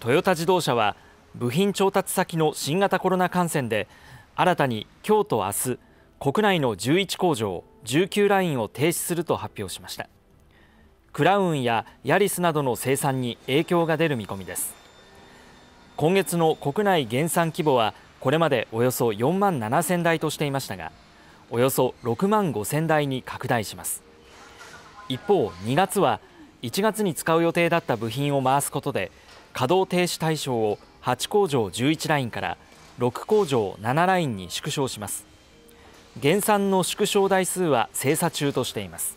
トヨタ自動車は部品調達先の新型コロナ感染で新たに今日と明日国内の11工場19ラインを停止すると発表しましたクラウンやヤリスなどの生産に影響が出る見込みです今月の国内減産規模はこれまでおよそ4万7000台としていましたがおよそ6万5000台に拡大します一方2月は1月に使う予定だった部品を回すことで稼働停止対象を8工場11ラインから6工場7ラインに縮小します減産の縮小台数は精査中としています